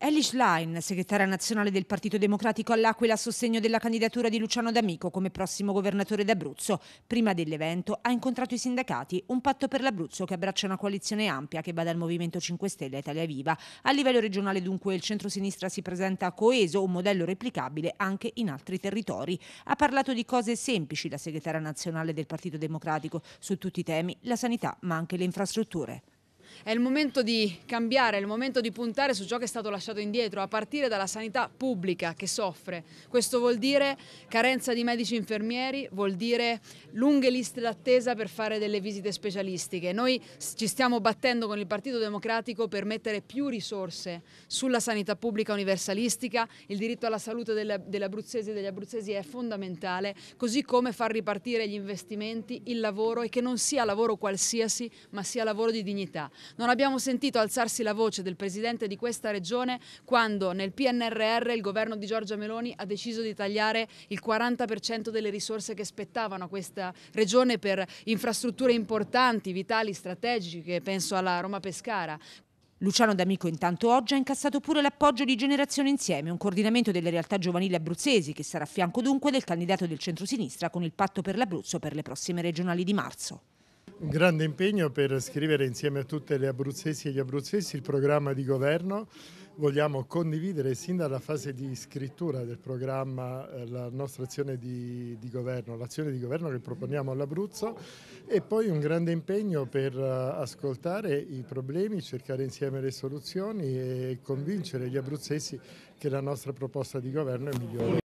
Elish Line, segretaria nazionale del Partito Democratico all'Aquila a sostegno della candidatura di Luciano D'Amico come prossimo governatore d'Abruzzo, prima dell'evento ha incontrato i sindacati, un patto per l'Abruzzo che abbraccia una coalizione ampia che va dal Movimento 5 Stelle a Italia Viva. A livello regionale dunque il centro-sinistra si presenta coeso, un modello replicabile anche in altri territori. Ha parlato di cose semplici la segretaria nazionale del Partito Democratico su tutti i temi, la sanità ma anche le infrastrutture. È il momento di cambiare, è il momento di puntare su ciò che è stato lasciato indietro, a partire dalla sanità pubblica che soffre. Questo vuol dire carenza di medici infermieri, vuol dire lunghe liste d'attesa per fare delle visite specialistiche. Noi ci stiamo battendo con il Partito Democratico per mettere più risorse sulla sanità pubblica universalistica, il diritto alla salute delle abruzzesi e degli abruzzesi è fondamentale, così come far ripartire gli investimenti, il lavoro e che non sia lavoro qualsiasi ma sia lavoro di dignità. Non abbiamo sentito alzarsi la voce del presidente di questa regione quando nel PNRR il governo di Giorgia Meloni ha deciso di tagliare il 40% delle risorse che spettavano a questa regione per infrastrutture importanti, vitali, strategiche, penso alla Roma Pescara. Luciano D'Amico intanto oggi ha incassato pure l'appoggio di Generazione Insieme, un coordinamento delle realtà giovanili abruzzesi che sarà a fianco dunque del candidato del centro-sinistra con il patto per l'Abruzzo per le prossime regionali di marzo. Un grande impegno per scrivere insieme a tutte le abruzzesi e gli abruzzesi il programma di governo. Vogliamo condividere sin dalla fase di scrittura del programma eh, la nostra azione di, di governo, l'azione di governo che proponiamo all'Abruzzo e poi un grande impegno per eh, ascoltare i problemi, cercare insieme le soluzioni e convincere gli abruzzesi che la nostra proposta di governo è migliore.